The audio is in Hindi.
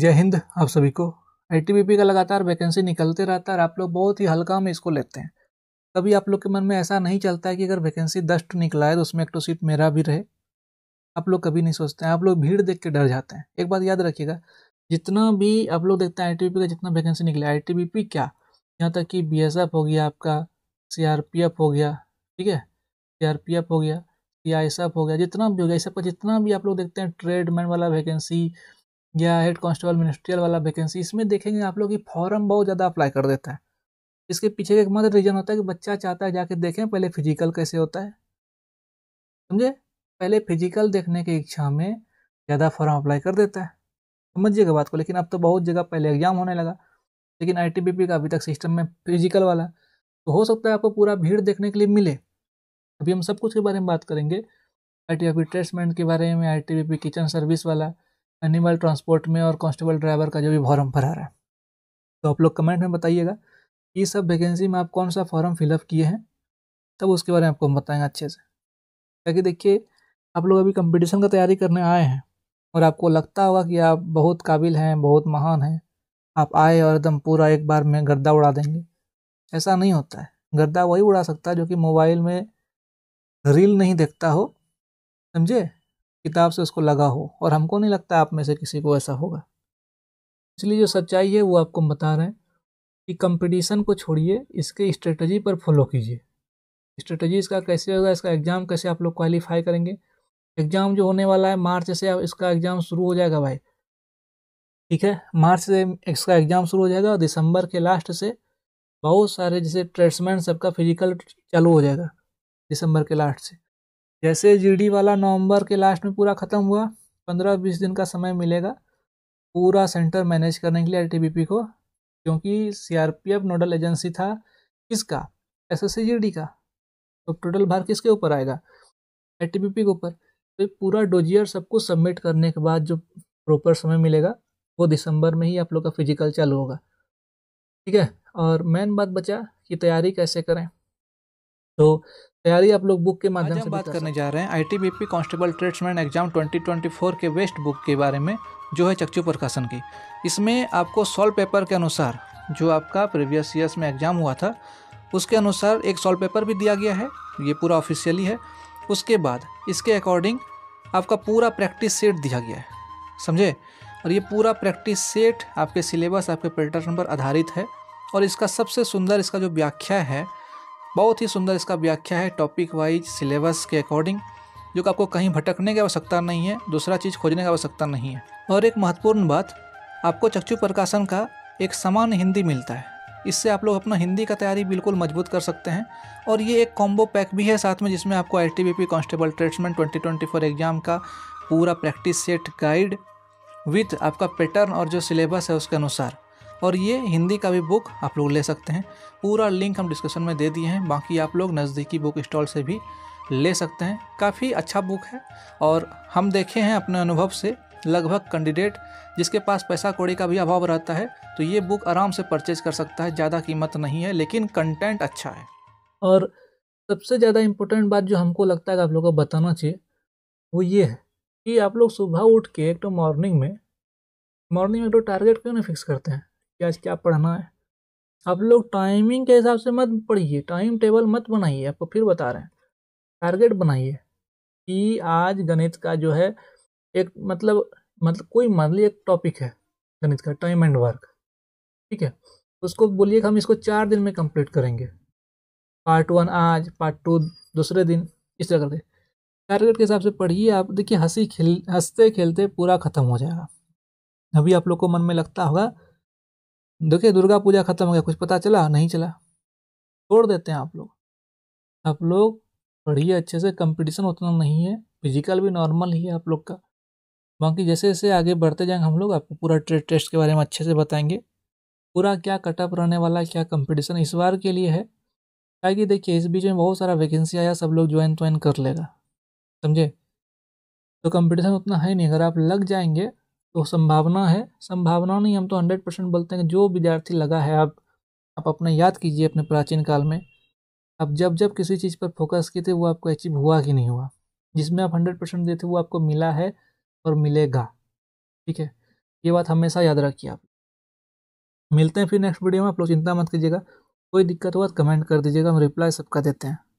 जय हिंद आप सभी को आई का लगातार वैकेंसी निकलते रहता है और आप लोग बहुत ही हल्का में इसको लेते हैं कभी आप लोग के मन में ऐसा नहीं चलता है कि अगर वैकेंसी दस टू निकला है तो उसमें एक टू तो सीट मेरा भी रहे आप लोग कभी नहीं सोचते हैं आप लोग भीड़ देख के डर जाते हैं एक बात याद रखिएगा जितना भी आप लोग देखते हैं आई का जितना वैकेंसी निकले आई टी क्या यहाँ तक कि बी हो गया आपका सी हो गया ठीक है सी हो गया सी हो गया जितना भी हो गया इस सबका जितना भी आप लोग देखते हैं ट्रेडमैन वाला वैकेंसी या हेड कांस्टेबल मिनिस्ट्रियल वाला वैकेंसी इसमें देखेंगे आप लोग कि फॉर्म बहुत ज़्यादा अप्लाई कर देता है इसके पीछे एक मदर रीज़न होता है कि बच्चा चाहता है जाके देखें पहले फिजिकल कैसे होता है समझे पहले फिजिकल देखने की इच्छा में ज़्यादा फॉर्म अप्लाई कर देता है समझिएगा बात को लेकिन अब तो बहुत जगह पहले एग्ज़ाम होने लगा लेकिन आई का अभी तक सिस्टम में फिजिकल वाला तो हो सकता है आपको पूरा भीड़ देखने के लिए मिले अभी हम सब कुछ के बारे में बात करेंगे आई टी पी ट्रेसमेंट के बारे में I T P kitchen service वाला एनिमल ट्रांसपोर्ट में और कांस्टेबल ड्राइवर का जो भी फॉर्म भरा रहा है तो आप लोग कमेंट में बताइएगा ये सब वैकेंसी में आप कौन सा फॉर्म फिलअप किए हैं तब उसके बारे में आपको हम बताएंगे अच्छे से ताकि देखिए आप लोग अभी कंपटीशन का तैयारी करने आए हैं और आपको लगता होगा कि आप बहुत काबिल हैं बहुत महान हैं आप आए और एकदम पूरा एक बार में गर्दा उड़ा देंगे ऐसा नहीं होता है गर्दा वही उड़ा सकता है जो कि मोबाइल में रील नहीं देखता हो समझे किताब से उसको लगा हो और हमको नहीं लगता आप में से किसी को ऐसा होगा इसलिए जो सच्चाई है वो आपको बता रहे हैं कि कंपटीशन को छोड़िए इसके स्ट्रेटजी पर फॉलो कीजिए स्ट्रेटजी इसका कैसे होगा इसका एग्ज़ाम कैसे आप लोग क्वालिफाई करेंगे एग्ज़ाम जो होने वाला है मार्च से इसका एग्ज़ाम शुरू हो जाएगा भाई ठीक है मार्च से इसका एग्ज़ाम शुरू हो जाएगा और दिसंबर के लास्ट से बहुत सारे जैसे ट्रेड्समैन सबका फिजिकल चालू हो जाएगा दिसंबर के लास्ट से जैसे जीडी वाला नवंबर के लास्ट में पूरा ख़त्म हुआ पंद्रह बीस दिन का समय मिलेगा पूरा सेंटर मैनेज करने के लिए आई को क्योंकि सीआरपीएफ नोडल एजेंसी था किसका एस एस का तो टोटल भार किसके ऊपर आएगा आई के ऊपर तो पूरा डोजियर सब कुछ सबमिट करने के बाद जो प्रॉपर समय मिलेगा वो दिसंबर में ही आप लोग का फिजिकल चालू होगा ठीक है और मेन बात बचा कि तैयारी कैसे करें तो तैयारी आप लोग बुक के माध्यम से बात करने जा रहे हैं आईटीबीपी कांस्टेबल ट्रेड्समैन एग्जाम 2024 के वेस्ट बुक के बारे में जो है चक्चू प्रकाशन की इसमें आपको सॉल्व पेपर के अनुसार जो आपका प्रीवियस ईयर्स में एग्ज़ाम हुआ था उसके अनुसार एक सॉल्व पेपर भी दिया गया है ये पूरा ऑफिशियली है उसके बाद इसके अकॉर्डिंग आपका पूरा प्रैक्टिस सेट दिया गया है समझे और ये पूरा प्रैक्टिस सेट आपके सिलेबस आपके पैटर्न पर आधारित है और इसका सबसे सुंदर इसका जो व्याख्या है बहुत ही सुंदर इसका व्याख्या है टॉपिक वाइज सिलेबस के अकॉर्डिंग जो कि आपको कहीं भटकने की आवश्यकता नहीं है दूसरा चीज़ खोजने की आवश्यकता नहीं है और एक महत्वपूर्ण बात आपको चक्षु प्रकाशन का एक समान हिंदी मिलता है इससे आप लोग अपना हिंदी का तैयारी बिल्कुल मजबूत कर सकते हैं और ये एक कॉम्बो पैक भी है साथ में जिसमें आपको I T B P constable tradesman twenty twenty four exam का पूरा प्रैक्टिस सेट गाइड विथ आपका पैटर्न और जो सिलेबस है उसके अनुसार और ये हिंदी का भी बुक आप लोग ले सकते हैं पूरा लिंक हम डिस्क्रिप्शन में दे दिए हैं बाकी आप लोग नज़दीकी बुक स्टॉल से भी ले सकते हैं काफ़ी अच्छा बुक है और हम देखे हैं अपने अनुभव से लगभग कैंडिडेट जिसके पास पैसा कौड़ी का भी अभाव रहता है तो ये बुक आराम से परचेज कर सकता है ज़्यादा कीमत नहीं है लेकिन कंटेंट अच्छा है और सबसे ज़्यादा इम्पोर्टेंट बात जो हमको लगता है आप लोगों को बताना चाहिए वो ये है कि आप लोग सुबह उठ के एक तो मॉर्निंग में मॉर्निंग में एक तो टारगेट क्यों नहीं फिक्स करते हैं कि आज क्या पढ़ना है आप लोग टाइमिंग के हिसाब से मत पढ़िए टाइम टेबल मत बनाइए आपको फिर बता रहे हैं टारगेट बनाइए कि आज गणित का जो है एक मतलब मतलब कोई मान ली एक टॉपिक है गणित का टाइम एंड वर्क ठीक है उसको बोलिए कि हम इसको चार दिन में कंप्लीट करेंगे पार्ट वन आज पार्ट टू दूसरे दिन इस तरह करके टारगेट के हिसाब से पढ़िए आप देखिए हंसी खेल हंसते खेलते पूरा ख़त्म हो जाएगा अभी आप लोग को मन में लगता होगा देखिए दुर्गा पूजा खत्म हो गया कुछ पता चला नहीं चला छोड़ देते हैं आप लोग आप लोग पढ़िए अच्छे से कंपटीशन उतना नहीं है फिजिकल भी नॉर्मल ही है आप लोग का बाकी जैसे जैसे आगे बढ़ते जाएंगे हम लोग आपको पूरा ट्रेड टेस्ट के बारे में अच्छे से बताएंगे पूरा क्या कटअप रहने वाला है क्या कंपटीशन इस बार के लिए है ताकि देखिए इस बीच में बहुत सारा वैकेंसी आया सब लोग ज्वाइन त्वाइन कर लेगा समझे तो कंपटीशन उतना है नहीं अगर आप लग जाएंगे तो संभावना है संभावना नहीं हम तो हंड्रेड परसेंट बोलते हैं जो विद्यार्थी लगा है आप आप अपने याद कीजिए अपने प्राचीन काल में आप जब जब किसी चीज़ पर फोकस किए थे वो आपको अचीव हुआ कि नहीं हुआ जिसमें आप हंड्रेड परसेंट देते वो आपको मिला है और मिलेगा ठीक है ये बात हमेशा याद रखिए आप मिलते हैं फिर नेक्स्ट वीडियो में आप लोग चिंता मत कीजिएगा कोई दिक्कत हुआ तो कमेंट कर दीजिएगा हम रिप्लाई सबका देते हैं